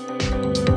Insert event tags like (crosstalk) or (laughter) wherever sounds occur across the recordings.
Música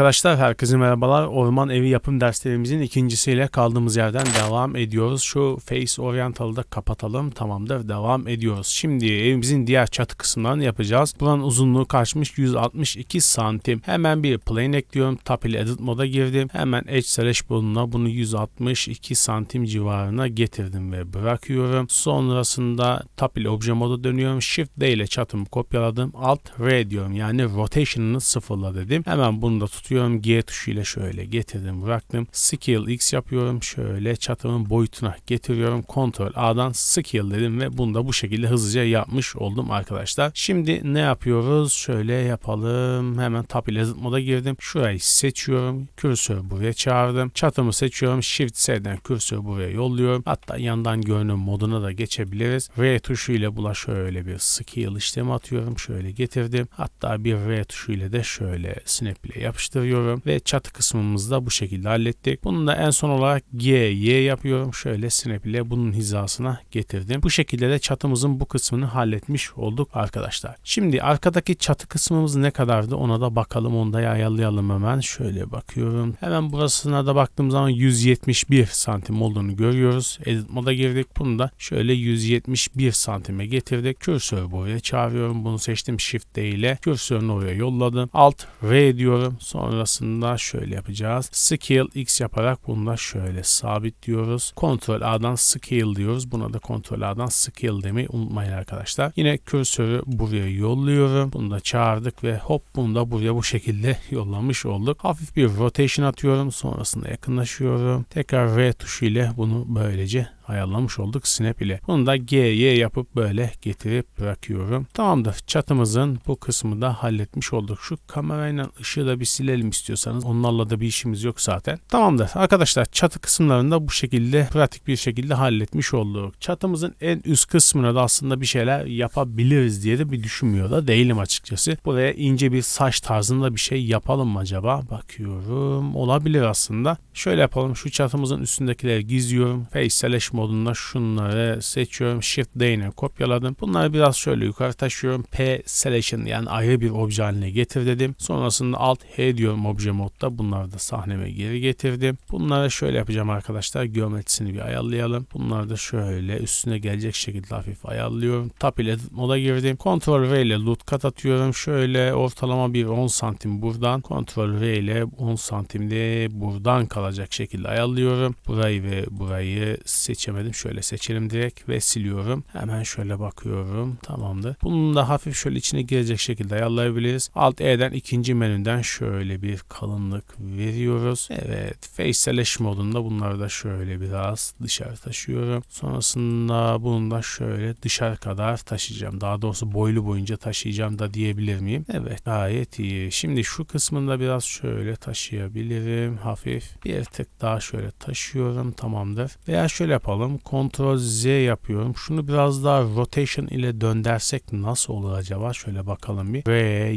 Arkadaşlar herkese merhabalar. Orman Evi Yapım derslerimizin ikincisiyle kaldığımız yerden devam ediyoruz. Şu Face Oriental'ı da kapatalım. Tamamdır. Devam ediyoruz. Şimdi evimizin diğer çatı kısımlarını yapacağız. Buranın uzunluğu kaçmış? 162 santim. Hemen bir plane ekliyorum. Tap ile edit moda girdim. Hemen edge slash bulununa bunu 162 santim civarına getirdim ve bırakıyorum. Sonrasında tap ile obje moda dönüyorum. Shift D ile çatımı kopyaladım. Alt R diyorum. Yani rotation'ını sıfırla dedim. Hemen bunu da tutuyorum tutuyorum. G tuşuyla şöyle getirdim bıraktım. Scale X yapıyorum. Şöyle çatımın boyutuna getiriyorum. Ctrl A'dan Scale dedim ve bunu da bu şekilde hızlıca yapmış oldum arkadaşlar. Şimdi ne yapıyoruz? Şöyle yapalım. Hemen Tab ile zıt girdim. Şurayı seçiyorum. Kürsörü buraya çağırdım. Çatımı seçiyorum. Shift S'den kürsörü buraya yolluyorum. Hatta yandan görünüm moduna da geçebiliriz. R tuşuyla buna şöyle bir scale işlemi atıyorum. Şöyle getirdim. Hatta bir R tuşuyla de şöyle snap ile yapıştırdım sıkıştırıyorum ve çatı kısmımızı da bu şekilde hallettik. Bunu da en son olarak G, Y yapıyorum. Şöyle snap ile bunun hizasına getirdim. Bu şekilde de çatımızın bu kısmını halletmiş olduk arkadaşlar. Şimdi arkadaki çatı kısmımız ne kadardı ona da bakalım. Onu da ayarlayalım hemen. Şöyle bakıyorum. Hemen burasına da baktığım zaman 171 santim olduğunu görüyoruz. Edit moda girdik. Bunu da şöyle 171 santime getirdik. Kürsörü buraya çağırıyorum. Bunu seçtim Shift D ile. Kürsörünü oraya yolladım. Alt R diyorum. Sonra Sonrasında şöyle yapacağız. Scale X yaparak bunu da şöyle sabit diyoruz. Ctrl A'dan Scale diyoruz. Buna da Ctrl A'dan Scale demeyi unutmayın arkadaşlar. Yine kürsörü buraya yolluyorum. Bunu da çağırdık ve hop bunu da buraya bu şekilde (laughs) yollamış olduk. Hafif bir rotation atıyorum. Sonrasında yakınlaşıyorum. Tekrar R tuşu ile bunu böylece ayarlamış olduk snap ile. Bunu da G'ye yapıp böyle getirip bırakıyorum. Tamamdır. Çatımızın bu kısmı da halletmiş olduk. Şu kamerayla ışığı da bir silelim halledelim istiyorsanız. Onlarla da bir işimiz yok zaten. Tamamdır. Arkadaşlar çatı kısımlarında bu şekilde pratik bir şekilde halletmiş olduk. Çatımızın en üst kısmına da aslında bir şeyler yapabiliriz diye de bir düşünmüyor da değilim açıkçası. Buraya ince bir saç tarzında bir şey yapalım mı acaba? Bakıyorum. Olabilir aslında. Şöyle yapalım. Şu çatımızın üstündekileri gizliyorum. Face Selection modunda şunları seçiyorum. Shift D'ine kopyaladım. Bunları biraz şöyle yukarı taşıyorum. P Selection yani ayrı bir obje haline getir dedim. Sonrasında Alt H Gidiyorum obje modda. Bunları da sahneme geri getirdim. Bunlara şöyle yapacağım arkadaşlar. Geometrisini bir ayarlayalım. Bunları da şöyle üstüne gelecek şekilde hafif ayarlıyorum. Tap ile moda girdim. Ctrl V ile loot kat atıyorum. Şöyle ortalama bir 10 santim buradan. Ctrl V ile 10 santimde buradan kalacak şekilde ayarlıyorum. Burayı ve burayı seçemedim. Şöyle seçelim direkt ve siliyorum. Hemen şöyle bakıyorum. Tamamdır. Bunun da hafif şöyle içine girecek şekilde ayarlayabiliriz. Alt E'den ikinci menüden şöyle şöyle bir kalınlık veriyoruz. Evet faceless modunda bunları da şöyle biraz dışarı taşıyorum. Sonrasında bunu da şöyle dışarı kadar taşıyacağım. Daha doğrusu boylu boyunca taşıyacağım da diyebilir miyim? Evet gayet iyi. Şimdi şu kısmında biraz şöyle taşıyabilirim. Hafif bir tık daha şöyle taşıyorum. Tamamdır. Veya şöyle yapalım. Ctrl Z yapıyorum. Şunu biraz daha rotation ile döndersek nasıl olur acaba? Şöyle bakalım bir. V,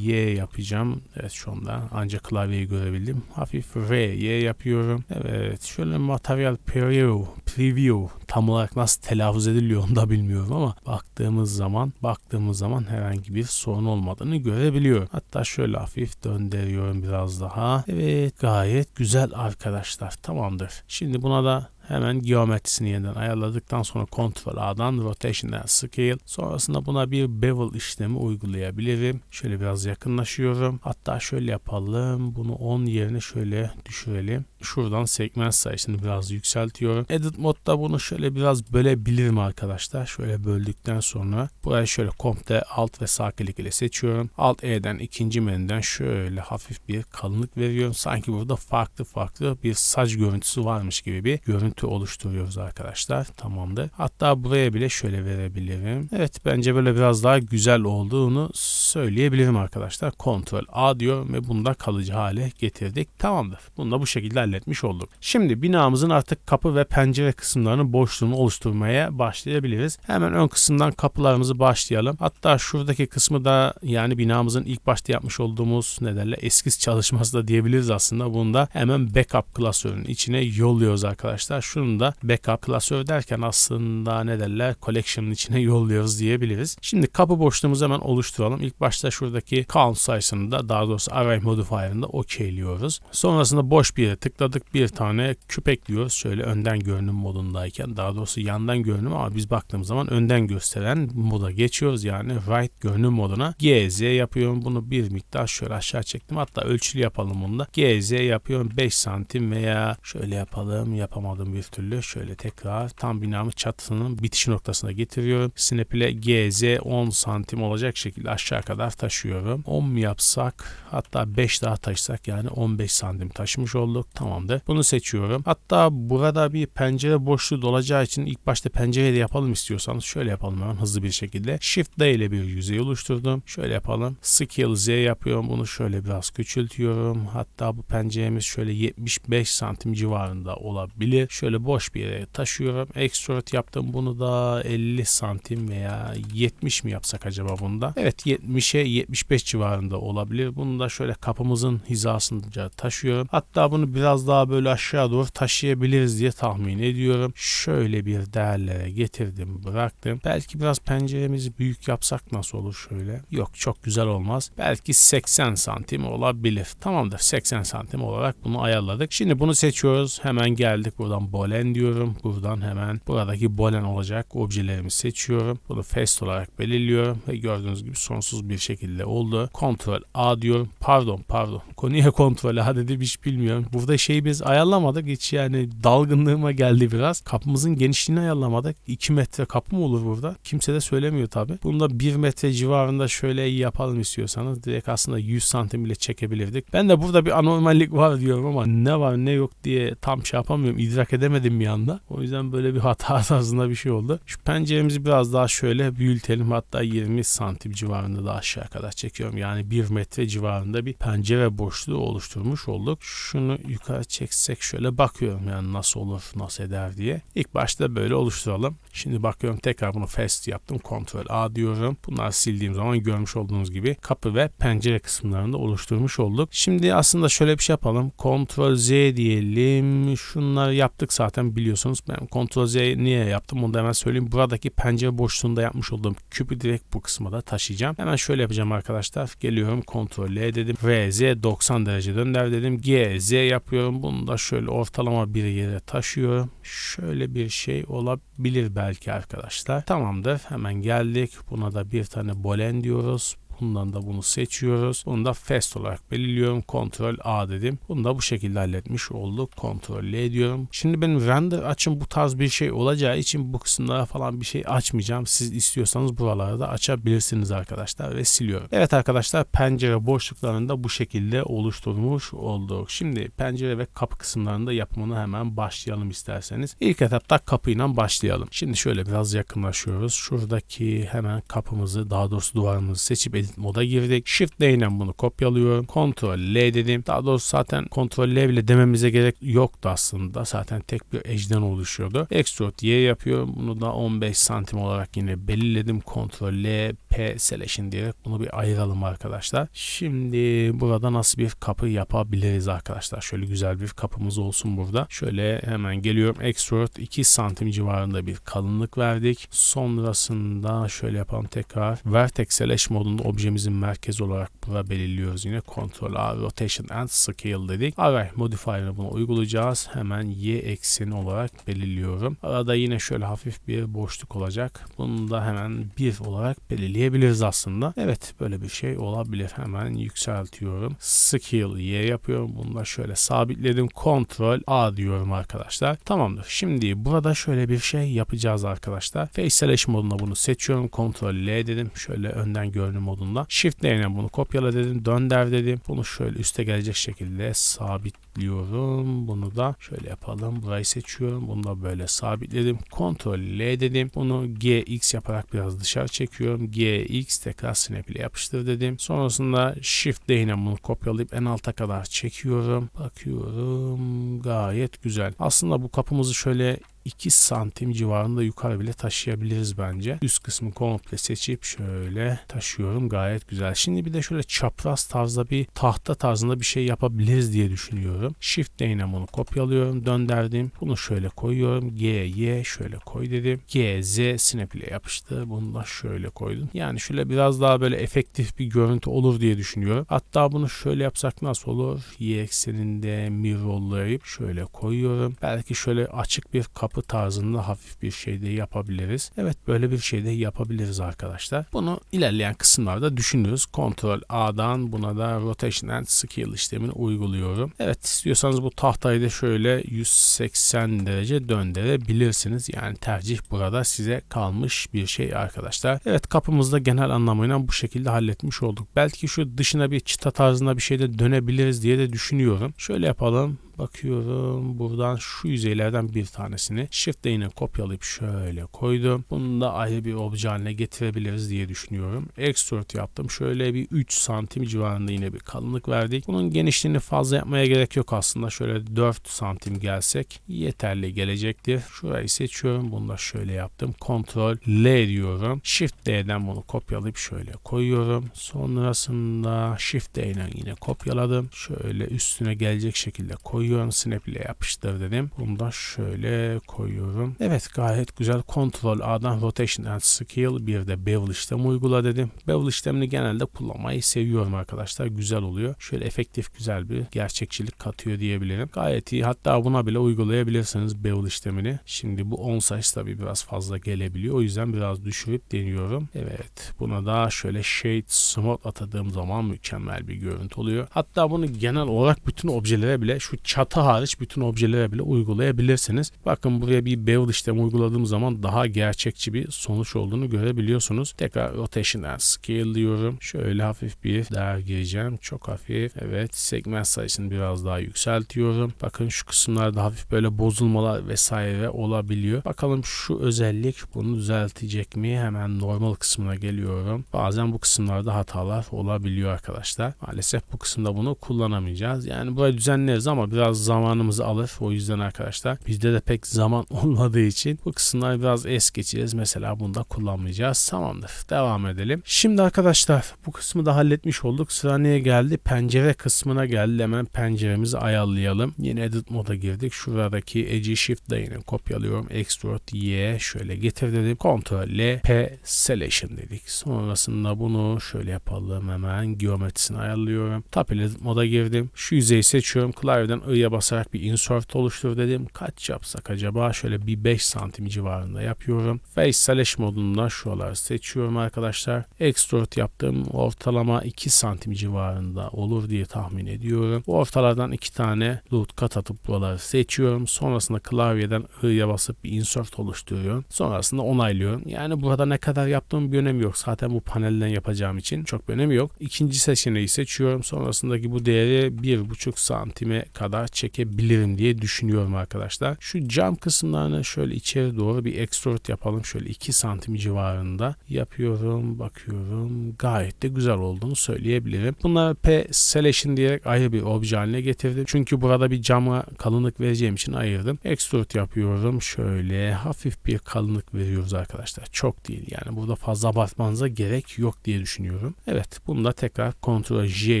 Y yapacağım. Evet şu anda ancak sadece klavyeyi görebildim. Hafif R, Y yapıyorum. Evet şöyle Material preview, preview tam olarak nasıl telaffuz ediliyor onu da bilmiyorum ama baktığımız zaman baktığımız zaman herhangi bir sorun olmadığını görebiliyorum. Hatta şöyle hafif döndürüyorum biraz daha. Evet gayet güzel arkadaşlar tamamdır. Şimdi buna da Hemen geometrisini yeniden ayarladıktan sonra Ctrl A'dan Rotation'dan Scale. Sonrasında buna bir bevel işlemi uygulayabilirim. Şöyle biraz yakınlaşıyorum. Hatta şöyle yapalım. Bunu 10 yerine şöyle düşürelim şuradan segment sayısını biraz yükseltiyorum. Edit modda bunu şöyle biraz bölebilirim arkadaşlar. Şöyle böldükten sonra buraya şöyle komple alt ve sağ klik ile seçiyorum. Alt E'den ikinci menüden şöyle hafif bir kalınlık veriyorum. Sanki burada farklı farklı bir saç görüntüsü varmış gibi bir görüntü oluşturuyoruz arkadaşlar. Tamamdır. Hatta buraya bile şöyle verebilirim. Evet bence böyle biraz daha güzel olduğunu söyleyebilirim arkadaşlar. Ctrl A diyor ve bunu da kalıcı hale getirdik. Tamamdır. Bunu da bu şekilde halledelim netmiş olduk. Şimdi binamızın artık kapı ve pencere kısımlarının boşluğunu oluşturmaya başlayabiliriz. Hemen ön kısımdan kapılarımızı başlayalım. Hatta şuradaki kısmı da yani binamızın ilk başta yapmış olduğumuz nedenle eskiz çalışması da diyebiliriz aslında. Bunu da hemen backup klasörünün içine yolluyoruz arkadaşlar. Şunu da backup klasör derken aslında ne derler collection'ın içine yolluyoruz diyebiliriz. Şimdi kapı boşluğumuzu hemen oluşturalım. İlk başta şuradaki count sayısını da daha doğrusu array modifier'ını da okeyliyoruz. Sonrasında boş bir yere tık tıkladık bir tane küp ekliyoruz. Şöyle önden görünüm modundayken daha doğrusu yandan görünüm ama biz baktığımız zaman önden gösteren moda geçiyoruz. Yani right görünüm moduna GZ yapıyorum. Bunu bir miktar şöyle aşağı çektim. Hatta ölçülü yapalım bunu da. GZ yapıyorum 5 santim veya şöyle yapalım yapamadım bir türlü. Şöyle tekrar tam binamı çatısının bitiş noktasına getiriyorum. Snap ile GZ 10 santim olacak şekilde aşağı kadar taşıyorum. 10 mu yapsak hatta 5 daha taşısak yani 15 santim taşımış olduk. Tam Tamamdır. Bunu seçiyorum. Hatta burada bir pencere boşluğu dolacağı için ilk başta pencere de yapalım istiyorsanız şöyle yapalım hemen hızlı bir şekilde. Shift D ile bir yüzey oluşturdum. Şöyle yapalım. Scale Z yapıyorum. Bunu şöyle biraz küçültüyorum. Hatta bu penceremiz şöyle 75 santim civarında olabilir. Şöyle boş bir yere taşıyorum. Extrude yaptım. Bunu da 50 santim veya 70 mi yapsak acaba bunda? Evet 70'e 75 civarında olabilir. Bunu da şöyle kapımızın hizasında taşıyorum. Hatta bunu biraz biraz daha böyle aşağı doğru taşıyabiliriz diye tahmin ediyorum. Şöyle bir değerlere getirdim bıraktım. Belki biraz penceremizi büyük yapsak nasıl olur şöyle? Yok çok güzel olmaz. Belki 80 santim olabilir. Tamamdır 80 santim olarak bunu ayarladık. Şimdi bunu seçiyoruz. Hemen geldik buradan bolen diyorum. Buradan hemen buradaki bolen olacak objelerimi seçiyorum. Bunu fest olarak belirliyorum ve gördüğünüz gibi sonsuz bir şekilde oldu. Ctrl A diyorum. Pardon pardon. Konuya Ctrl (laughs) A dedim hiç bilmiyorum. Burada Şeyi biz ayarlamadık. Hiç yani dalgınlığıma geldi biraz. Kapımızın genişliğini ayarlamadık. 2 metre kapı mı olur burada? Kimse de söylemiyor tabi. Bunu da 1 metre civarında şöyle yapalım istiyorsanız direkt aslında 100 santim bile çekebilirdik. Ben de burada bir anormallik var diyorum ama ne var ne yok diye tam şey yapamıyorum. idrak edemedim bir anda. O yüzden böyle bir hata (laughs) tarzında bir şey oldu. Şu penceremizi biraz daha şöyle büyütelim. Hatta 20 santim civarında da aşağı kadar çekiyorum. Yani 1 metre civarında bir pencere boşluğu oluşturmuş olduk. Şunu yukarı fotoğraflar çeksek şöyle bakıyorum yani nasıl olur nasıl eder diye. İlk başta böyle oluşturalım. Şimdi bakıyorum tekrar bunu fast yaptım. Ctrl A diyorum. Bunları sildiğim zaman görmüş olduğunuz gibi kapı ve pencere kısımlarını da oluşturmuş olduk. Şimdi aslında şöyle bir şey yapalım. Ctrl Z diyelim. Şunları yaptık zaten biliyorsunuz. Ben Ctrl Z niye yaptım onu da hemen söyleyeyim. Buradaki pencere boşluğunda yapmış olduğum küpü direkt bu kısma da taşıyacağım. Hemen şöyle yapacağım arkadaşlar. Geliyorum Ctrl L dedim. Vz 90 derece döndür dedim. Gz Z yapıyorum düşünüyorum. Bunu da şöyle ortalama bir yere taşıyorum. Şöyle bir şey olabilir belki arkadaşlar. Tamamdır. Hemen geldik. Buna da bir tane bolen diyoruz. Bundan da bunu seçiyoruz. Bunu da fast olarak belirliyorum. Ctrl A dedim. Bunu da bu şekilde halletmiş olduk. Ctrl L diyorum. Şimdi benim render açım bu tarz bir şey olacağı için bu kısımlara falan bir şey açmayacağım. Siz istiyorsanız buraları da açabilirsiniz arkadaşlar ve siliyorum. Evet arkadaşlar pencere boşluklarını da bu şekilde oluşturmuş olduk. Şimdi pencere ve kapı kısımlarında yapımını hemen başlayalım isterseniz. İlk etapta kapıyla başlayalım. Şimdi şöyle biraz yakınlaşıyoruz. Şuradaki hemen kapımızı daha doğrusu duvarımızı seçip edit moda girdik. Shift D ile bunu kopyalıyorum. Ctrl L dedim. Daha doğrusu zaten Ctrl L bile dememize gerek yoktu aslında. Zaten tek bir ejden oluşuyordu. Extrude Y yapıyorum. Bunu da 15 santim olarak yine belirledim. Ctrl L P selection diyerek bunu bir ayıralım arkadaşlar. Şimdi burada nasıl bir kapı yapabiliriz arkadaşlar. Şöyle güzel bir kapımız olsun burada. Şöyle hemen geliyorum. Extrude 2 santim civarında bir kalınlık verdik. Sonrasında şöyle yapalım tekrar. Vertex selection modunda o objemizin merkezi olarak buna belirliyoruz yine Ctrl A Rotation and Scale dedik. Array modifier'ını buna uygulayacağız. Hemen y ekseni olarak belirliyorum. Arada yine şöyle hafif bir boşluk olacak. Bunu da hemen 1 olarak belirleyebiliriz aslında. Evet böyle bir şey olabilir. Hemen yükseltiyorum. Scale y yapıyorum. Bunu da şöyle sabitledim. Ctrl A diyorum arkadaşlar. Tamamdır. Şimdi burada şöyle bir şey yapacağız arkadaşlar. Face Selection moduna bunu seçiyorum. Ctrl L dedim. Şöyle önden görünüm modunu modunda shift ile bunu kopyala dedim. Dönder dedim. Bunu şöyle üste gelecek şekilde sabit tıklıyorum. Bunu da şöyle yapalım. Burayı seçiyorum. Bunu da böyle sabitledim. Ctrl L dedim. Bunu GX yaparak biraz dışarı çekiyorum. GX tekrar snap ile yapıştır dedim. Sonrasında Shift D yine bunu kopyalayıp en alta kadar çekiyorum. Bakıyorum. Gayet güzel. Aslında bu kapımızı şöyle 2 santim civarında yukarı bile taşıyabiliriz bence. Üst kısmı komple seçip şöyle taşıyorum. Gayet güzel. Şimdi bir de şöyle çapraz tarzda bir tahta tarzında bir şey yapabiliriz diye düşünüyorum yapıyorum. Shift değneğim bunu kopyalıyorum. döndürdüm. Bunu şöyle koyuyorum. G, Y şöyle koy dedim. G, Z snap ile yapıştı. Bunu da şöyle koydum. Yani şöyle biraz daha böyle efektif bir görüntü olur diye düşünüyorum. Hatta bunu şöyle yapsak nasıl olur? Y ekseninde mirrorlayıp şöyle koyuyorum. Belki şöyle açık bir kapı tarzında hafif bir şey de yapabiliriz. Evet böyle bir şey de yapabiliriz arkadaşlar. Bunu ilerleyen kısımlarda düşünürüz. Ctrl A'dan buna da Rotation and Scale işlemini uyguluyorum. Evet istiyorsanız bu tahtayı da şöyle 180 derece döndürebilirsiniz. Yani tercih burada size kalmış bir şey arkadaşlar. Evet kapımızda genel anlamıyla bu şekilde halletmiş olduk. Belki şu dışına bir çıta tarzında bir şey de dönebiliriz diye de düşünüyorum. Şöyle yapalım. Bakıyorum buradan şu yüzeylerden bir tanesini shift değine kopyalayıp şöyle koydum. Bunu da ayrı bir obje haline getirebiliriz diye düşünüyorum. Extrude yaptım. Şöyle bir 3 santim civarında yine bir kalınlık verdik. Bunun genişliğini fazla yapmaya gerek yok aslında. Şöyle 4 santim gelsek yeterli gelecektir. Şurayı seçiyorum. Bunu da şöyle yaptım. Ctrl L diyorum. Shift D'den bunu kopyalayıp şöyle koyuyorum. Sonrasında Shift D'den yine kopyaladım. Şöyle üstüne gelecek şekilde koyuyorum yön snapiyle yapıştır dedim. Bunu da şöyle koyuyorum. Evet gayet güzel. Ctrl A'dan Rotation and Scale bir de Bevel işlemi uygula dedim. Bevel işlemini genelde kullanmayı seviyorum arkadaşlar. Güzel oluyor. Şöyle efektif güzel bir gerçekçilik katıyor diyebilirim. Gayet iyi. Hatta buna bile uygulayabilirsiniz Bevel işlemini. Şimdi bu 10 saç tabi biraz fazla gelebiliyor. O yüzden biraz düşürüp deniyorum. Evet. Buna da şöyle Shade Smooth atadığım zaman mükemmel bir görüntü oluyor. Hatta bunu genel olarak bütün objelere bile şu çatı hariç bütün objelere bile uygulayabilirsiniz. Bakın buraya bir bevel işlemi uyguladığım zaman daha gerçekçi bir sonuç olduğunu görebiliyorsunuz. Tekrar rotation'dan scale diyorum. Şöyle hafif bir değer gireceğim. Çok hafif. Evet segment sayısını biraz daha yükseltiyorum. Bakın şu kısımlarda hafif böyle bozulmalar vesaire olabiliyor. Bakalım şu özellik bunu düzeltecek mi? Hemen normal kısmına geliyorum. Bazen bu kısımlarda hatalar olabiliyor arkadaşlar. Maalesef bu kısımda bunu kullanamayacağız. Yani burayı düzenleriz ama biraz biraz zamanımızı alır. O yüzden arkadaşlar bizde de pek zaman (laughs) olmadığı için bu kısımları biraz es geçeceğiz. Mesela bunu da kullanmayacağız. Tamamdır. Devam edelim. Şimdi arkadaşlar bu kısmı da halletmiş olduk. Sıra neye geldi? Pencere kısmına geldi. Hemen penceremizi ayarlayalım. Yine edit moda girdik. Şuradaki edge shift Dayını kopyalıyorum. Extrude Y şöyle getir dedim. Ctrl L P selection dedik. Sonrasında bunu şöyle yapalım hemen. Geometrisini ayarlıyorum. Tab edit moda girdim. Şu yüzeyi seçiyorum. Klavyeden i'ye basarak bir insert oluştur dedim. Kaç yapsak acaba? Şöyle bir 5 santim civarında yapıyorum. Face Selection modundan şuraları seçiyorum arkadaşlar. Extrude yaptım. Ortalama 2 santim civarında olur diye tahmin ediyorum. Bu ortalardan 2 tane loot cut atıp buraları seçiyorum. Sonrasında klavyeden i'ye basıp bir insert oluşturuyorum. Sonrasında onaylıyorum. Yani burada ne kadar yaptığım bir önemi yok. Zaten bu panelden yapacağım için çok bir önemi yok. İkinci seçeneği seçiyorum. Sonrasındaki bu değeri 1,5 santime kadar dikkat çekebilirim diye düşünüyorum arkadaşlar. Şu cam kısımlarını şöyle içeri doğru bir extrude yapalım. Şöyle 2 santim civarında yapıyorum. Bakıyorum. Gayet de güzel olduğunu söyleyebilirim. Bunları P selection diyerek ayrı bir obje haline getirdim. Çünkü burada bir cama kalınlık vereceğim için ayırdım. Extrude yapıyorum. Şöyle hafif bir kalınlık veriyoruz arkadaşlar. Çok değil. Yani burada fazla abartmanıza gerek yok diye düşünüyorum. Evet. Bunu da tekrar Ctrl J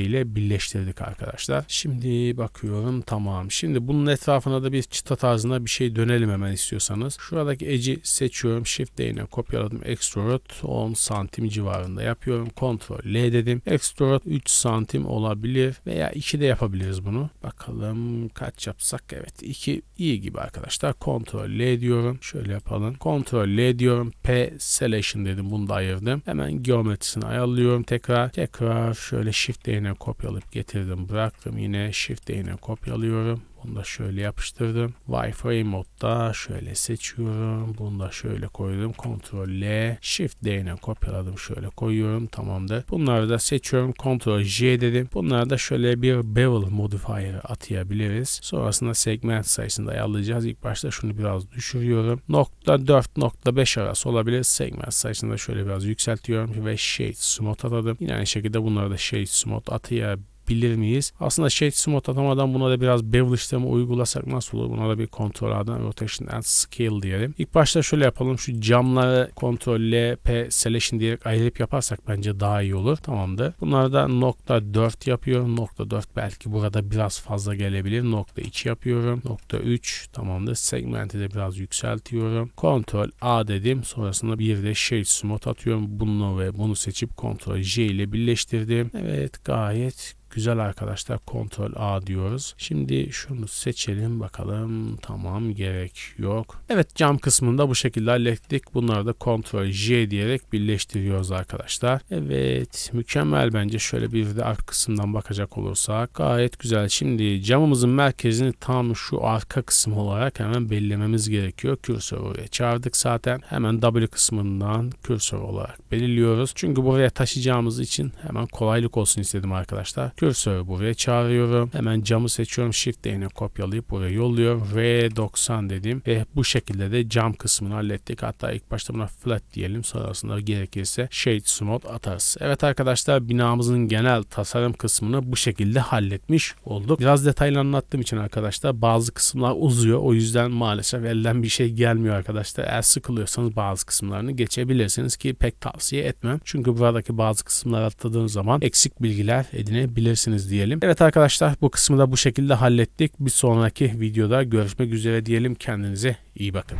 ile birleştirdik arkadaşlar. Şimdi bakıyorum tamam. Şimdi bunun etrafına da bir çıta tarzında bir şey dönelim hemen istiyorsanız. Şuradaki edge'i seçiyorum. Shift değine kopyaladım. Extrude 10 santim civarında yapıyorum. Ctrl L dedim. Extrude 3 santim olabilir veya 2 de yapabiliriz bunu. Bakalım kaç yapsak evet 2 iyi gibi arkadaşlar. Ctrl L diyorum. Şöyle yapalım. Ctrl L diyorum. P selection dedim. Bunu da ayırdım. Hemen geometrisini ayarlıyorum tekrar. Tekrar şöyle shift değine kopyalayıp getirdim. Bıraktım yine shift değine kopyaladım alıyorum. Bunu da şöyle yapıştırdım. Wi-Fi modda şöyle seçiyorum. Bunu da şöyle koydum. Ctrl L. Shift D ile kopyaladım. Şöyle koyuyorum. Tamamdır. Bunları da seçiyorum. Ctrl J dedim. Bunları da şöyle bir bevel modifier atayabiliriz. Sonrasında segment sayısını da ayarlayacağız. İlk başta şunu biraz düşürüyorum. Nokta 4 nokta 5 arası olabilir. Segment sayısını da şöyle biraz yükseltiyorum ve shade smooth atadım. Yine aynı şekilde bunları da shade smooth atayabiliriz Bilir miyiz? Aslında shade şey, smooth atamadan buna da biraz bevel işlemi uygulasak nasıl olur? Buna da bir kontrol adına rotation and scale diyelim. İlk başta şöyle yapalım. Şu camları kontrolle P selection diyerek ayırıp yaparsak bence daha iyi olur. Tamamdır. Bunları da nokta 4 yapıyorum. Nokta 4 belki burada biraz fazla gelebilir. Nokta 2 yapıyorum. Nokta 3 tamamdır. Segmenti de biraz yükseltiyorum. Kontrol A dedim. Sonrasında bir de shade smooth atıyorum. Bunu ve bunu seçip kontrol J ile birleştirdim. Evet gayet Güzel arkadaşlar kontrol A diyoruz. Şimdi şunu seçelim bakalım. Tamam gerek yok. Evet cam kısmında bu şekilde hallettik. Bunları da kontrol J diyerek birleştiriyoruz arkadaşlar. Evet mükemmel bence. Şöyle bir de arka kısımdan bakacak olursak gayet güzel. Şimdi camımızın merkezini tam şu arka kısım olarak hemen belirlememiz gerekiyor. Kürsörü oraya çağırdık zaten. Hemen W kısmından kürsör olarak belirliyoruz. Çünkü buraya taşıyacağımız için hemen kolaylık olsun istedim arkadaşlar. Kursörü buraya çağırıyorum. Hemen camı seçiyorum. Shift değini kopyalayıp buraya yolluyor. V90 dedim ve bu şekilde de cam kısmını hallettik. Hatta ilk başta buna flat diyelim. Sonrasında gerekirse shade smooth atarız. Evet arkadaşlar binamızın genel tasarım kısmını bu şekilde halletmiş olduk. Biraz detaylı anlattığım için arkadaşlar bazı kısımlar uzuyor. O yüzden maalesef elden bir şey gelmiyor arkadaşlar. Eğer sıkılıyorsanız bazı kısımlarını geçebilirsiniz ki pek tavsiye etmem. Çünkü buradaki bazı kısımları atladığınız zaman eksik bilgiler edinebilirsiniz yapabilirsiniz diyelim. Evet arkadaşlar bu kısmı da bu şekilde hallettik. Bir sonraki videoda görüşmek üzere diyelim. Kendinize iyi bakın.